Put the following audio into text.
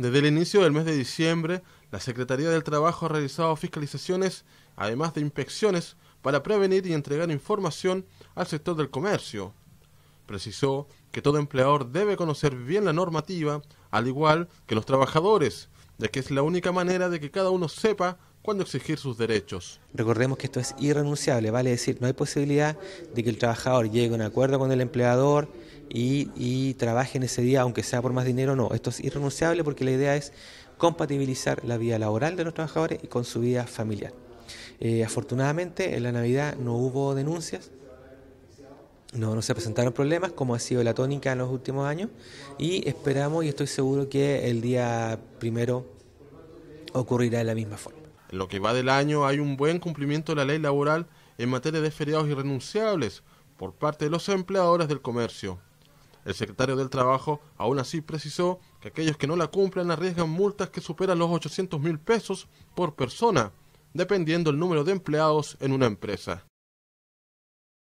Desde el inicio del mes de diciembre, la Secretaría del Trabajo ha realizado fiscalizaciones, además de inspecciones, para prevenir y entregar información al sector del comercio. Precisó que todo empleador debe conocer bien la normativa, al igual que los trabajadores, ya que es la única manera de que cada uno sepa cuándo exigir sus derechos. Recordemos que esto es irrenunciable, vale decir, no hay posibilidad de que el trabajador llegue a un acuerdo con el empleador, y, y trabajen ese día, aunque sea por más dinero, no. Esto es irrenunciable porque la idea es compatibilizar la vida laboral de los trabajadores y con su vida familiar. Eh, afortunadamente en la Navidad no hubo denuncias, no, no se presentaron problemas como ha sido la tónica en los últimos años y esperamos y estoy seguro que el día primero ocurrirá de la misma forma. En lo que va del año hay un buen cumplimiento de la ley laboral en materia de feriados irrenunciables por parte de los empleadores del comercio. El secretario del Trabajo aún así precisó que aquellos que no la cumplan arriesgan multas que superan los 800 mil pesos por persona, dependiendo el número de empleados en una empresa.